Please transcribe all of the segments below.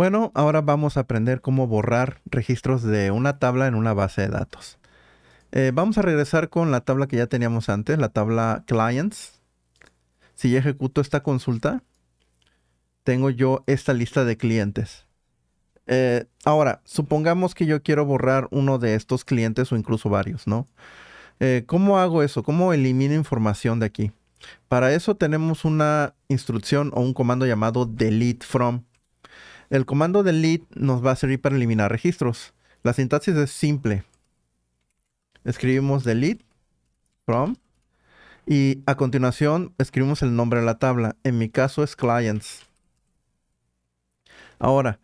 Bueno, ahora vamos a aprender cómo borrar registros de una tabla en una base de datos. Eh, vamos a regresar con la tabla que ya teníamos antes, la tabla clients. Si ejecuto esta consulta, tengo yo esta lista de clientes. Eh, ahora, supongamos que yo quiero borrar uno de estos clientes o incluso varios, ¿no? Eh, ¿Cómo hago eso? ¿Cómo elimino información de aquí? Para eso tenemos una instrucción o un comando llamado delete from. El comando delete nos va a servir para eliminar registros. La sintaxis es simple. Escribimos delete from y a continuación escribimos el nombre de la tabla. En mi caso es clients. Ahora,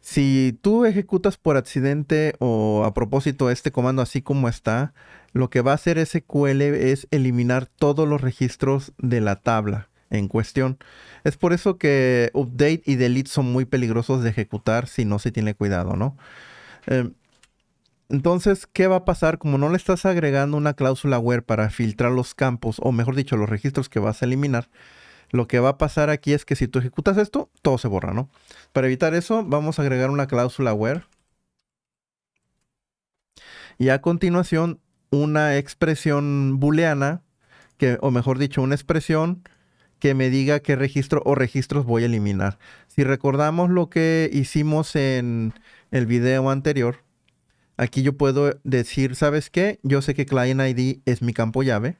si tú ejecutas por accidente o a propósito este comando así como está, lo que va a hacer SQL es eliminar todos los registros de la tabla en cuestión. Es por eso que update y delete son muy peligrosos de ejecutar si no se tiene cuidado, ¿no? Em, entonces, ¿qué va a pasar? Como no le estás agregando una cláusula where para filtrar los campos, o mejor dicho, los registros que vas a eliminar, lo que va a pasar aquí es que si tú ejecutas esto, todo se borra, ¿no? Para evitar eso, vamos a agregar una cláusula where. Y a continuación, una expresión booleana, que, o mejor dicho, una expresión que me diga qué registro o registros voy a eliminar. Si recordamos lo que hicimos en el video anterior, aquí yo puedo decir, ¿sabes qué? Yo sé que client ID es mi campo llave.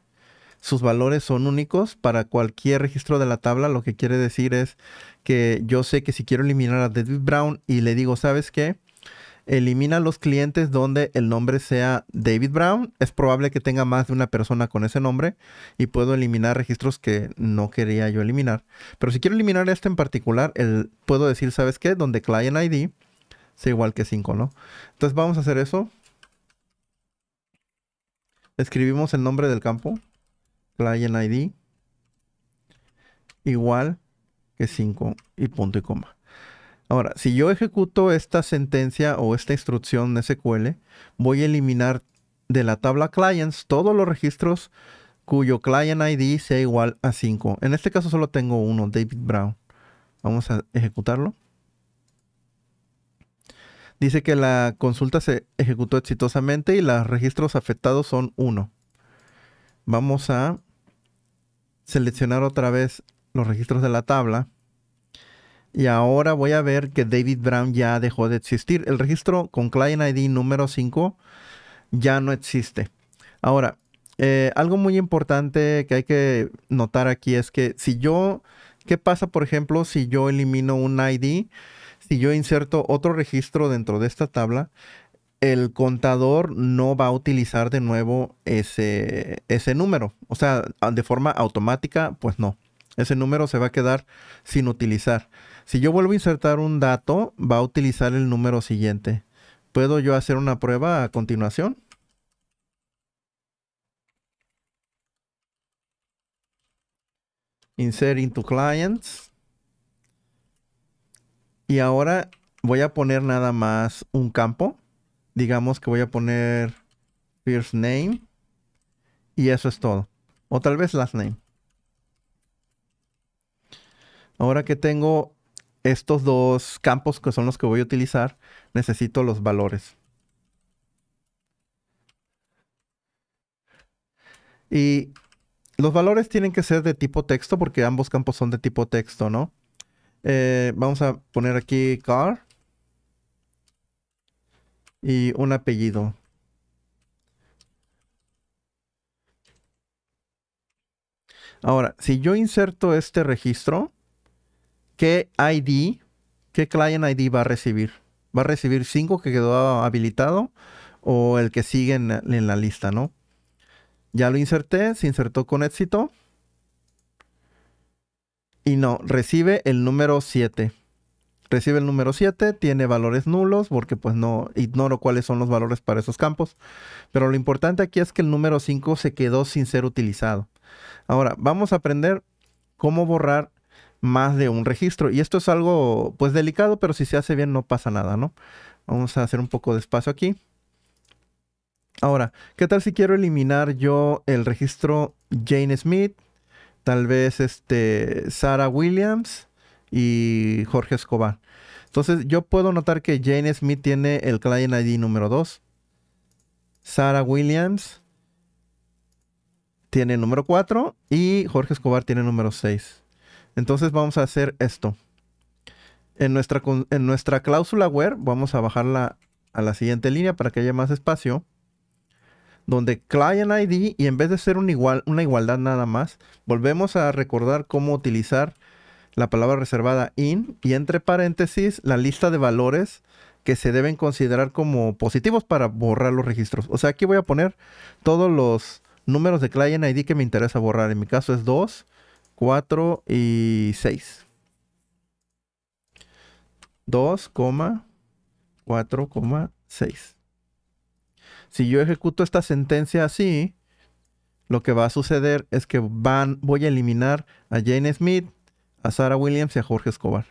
Sus valores son únicos para cualquier registro de la tabla. Lo que quiere decir es que yo sé que si quiero eliminar a David Brown y le digo, ¿sabes qué? Elimina los clientes donde el nombre sea David Brown. Es probable que tenga más de una persona con ese nombre y puedo eliminar registros que no quería yo eliminar. Pero si quiero eliminar este en particular, el, puedo decir, ¿sabes qué? Donde client ID sea igual que 5, ¿no? Entonces vamos a hacer eso. Escribimos el nombre del campo, client ID, igual que 5 y punto y coma. Ahora, si yo ejecuto esta sentencia o esta instrucción de SQL, voy a eliminar de la tabla clients todos los registros cuyo client ID sea igual a 5. En este caso solo tengo uno, David Brown. Vamos a ejecutarlo. Dice que la consulta se ejecutó exitosamente y los registros afectados son 1. Vamos a seleccionar otra vez los registros de la tabla y ahora voy a ver que David Brown ya dejó de existir. El registro con Client ID número 5 ya no existe. Ahora, eh, algo muy importante que hay que notar aquí es que si yo, ¿qué pasa por ejemplo si yo elimino un ID? Si yo inserto otro registro dentro de esta tabla, el contador no va a utilizar de nuevo ese, ese número. O sea, de forma automática, pues no ese número se va a quedar sin utilizar. Si yo vuelvo a insertar un dato, va a utilizar el número siguiente. ¿Puedo yo hacer una prueba a continuación? Insert into clients. Y ahora voy a poner nada más un campo. Digamos que voy a poner first name. Y eso es todo. O tal vez last name ahora que tengo estos dos campos que son los que voy a utilizar, necesito los valores. Y los valores tienen que ser de tipo texto porque ambos campos son de tipo texto, ¿no? Eh, vamos a poner aquí car y un apellido. Ahora, si yo inserto este registro, qué ID, qué client ID va a recibir. Va a recibir 5 que quedó habilitado o el que sigue en, la lista, ¿no? Ya lo inserté, se insertó con éxito. Y no, recibe el número 7 recibe el número 7, tiene valores nulos, porque pues no ignoro cuáles son los valores para esos campos. Pero lo importante aquí es que el número 5 se quedó sin ser utilizado. Ahora, vamos a aprender cómo borrar más de un registro. Y esto es algo pues delicado, pero si se hace bien no pasa nada, ¿no? Vamos a hacer un poco de espacio aquí. Ahora, ¿qué tal si quiero eliminar yo el registro Jane Smith, tal vez este Sarah Williams y Jorge Escobar? Entonces yo puedo notar que Jane Smith tiene el client ID número 2. Sarah Williams tiene el número 4 y Jorge Escobar tiene número 6. Entonces vamos a hacer esto. En nuestra, en nuestra cláusula where vamos a bajarla a la siguiente línea para que haya más espacio. Donde client ID y en vez de ser un igual, una igualdad nada más, volvemos a recordar cómo utilizar la palabra reservada in y entre paréntesis la lista de valores que se deben considerar como positivos para borrar los registros. O sea, aquí voy a poner todos los números de client ID que me interesa borrar. En mi caso es 2 4 y 6. 2, 4, 6. Si yo ejecuto esta sentencia así, lo que va a suceder es que van, voy a eliminar a Jane Smith, a Sarah Williams y a Jorge Escobar.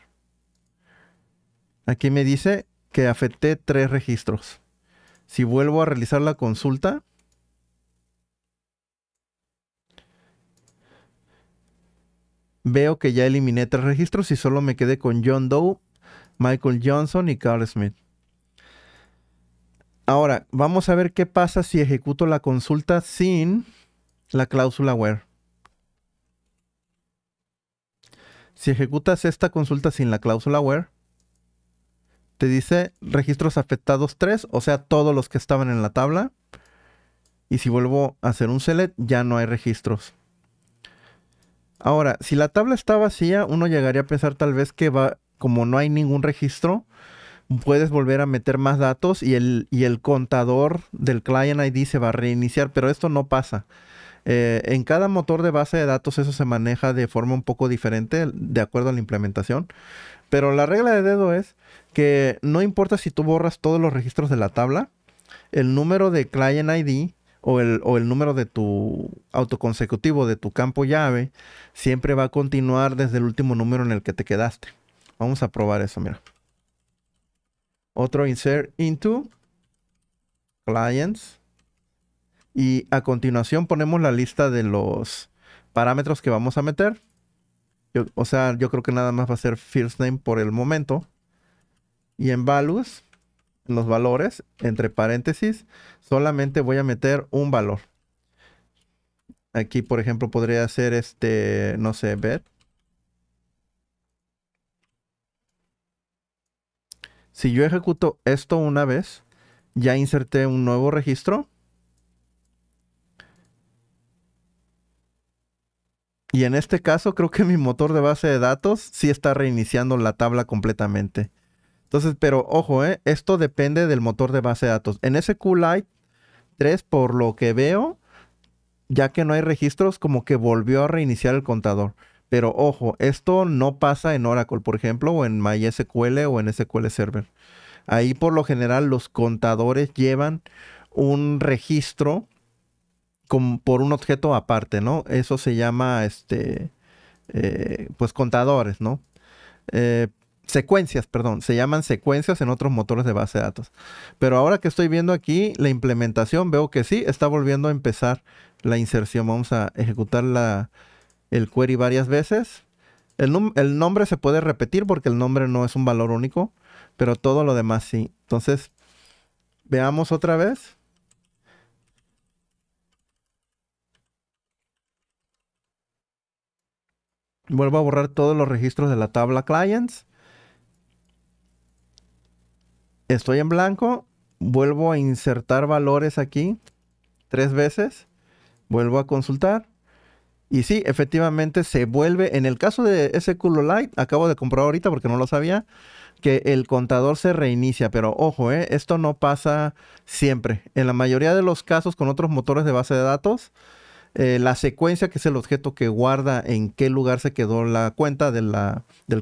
Aquí me dice que afecté tres registros. Si vuelvo a realizar la consulta, Veo que ya eliminé tres registros y solo me quedé con John Doe, Michael Johnson y Carl Smith. Ahora, vamos a ver qué pasa si ejecuto la consulta sin la cláusula where. Si ejecutas esta consulta sin la cláusula where, te dice registros afectados 3, o sea, todos los que estaban en la tabla. Y si vuelvo a hacer un select, ya no hay registros. Ahora, si la tabla está vacía, uno llegaría a pensar tal vez que va, como no hay ningún registro, puedes volver a meter más datos y el, el contador del client ID se va a reiniciar, pero esto no pasa. Eh, en cada motor de base de datos eso se maneja de forma un poco diferente de acuerdo a la implementación. Pero la regla de dedo es que no importa si tú borras todos los registros de la tabla, el número de client ID o el, número de tu autoconsecutivo de tu campo llave siempre va a continuar desde el último número en el que te quedaste. Vamos a probar eso, mira. Otro insert into clients. Y a continuación ponemos la lista de los parámetros que vamos a meter. o sea, yo creo que nada más va a ser first name por el momento. Y en values los valores, entre paréntesis, solamente voy a meter un valor. Aquí, por ejemplo, podría ser este, no sé, ver Si yo ejecuto esto una vez, ya inserté un nuevo registro. Y en este caso creo que mi motor de base de datos sí está reiniciando la tabla completamente. Entonces, pero ojo, eh, esto depende del motor de base de datos. En ese 3, por lo que veo, ya que no hay registros, como que volvió a reiniciar el contador. Pero ojo, esto no pasa en Oracle, por ejemplo, o en MySQL o en SQL Server. Ahí por lo general los contadores llevan un registro por un objeto aparte, ¿no? Eso se llama, este, eh, pues contadores, ¿no? Eh, secuencias, perdón, se llaman secuencias en otros motores de base de datos. Pero ahora que estoy viendo aquí la implementación, veo que sí, está volviendo a empezar la inserción. Vamos a ejecutar el query varias veces. El, el, nombre se puede repetir porque el nombre no es un valor único, pero todo lo demás sí. Entonces, veamos otra vez. Vuelvo a borrar todos los registros de la tabla clients estoy en blanco, vuelvo a insertar valores aquí tres veces, vuelvo a consultar. Y sí, efectivamente se vuelve, en el caso de ese culo light, acabo de comprar ahorita porque no lo sabía, que el contador se reinicia, pero ojo, eh, esto no pasa siempre. En la mayoría de los casos con otros motores de base de datos, eh, la secuencia, que es el objeto que guarda en qué lugar se quedó la cuenta del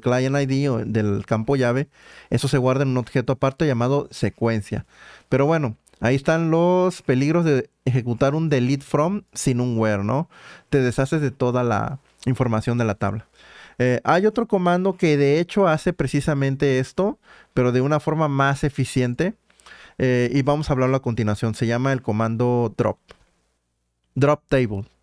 client ID o del campo llave, eso se guarda en un objeto aparte llamado secuencia. Pero bueno, ahí están los peligros de ejecutar un delete from sin un where, ¿no? Te deshaces de toda la información de la tabla. Eh, hay otro comando que de hecho hace precisamente esto, pero de una forma más eficiente. Eh, y vamos a hablarlo a continuación. Se llama el comando drop. drop table.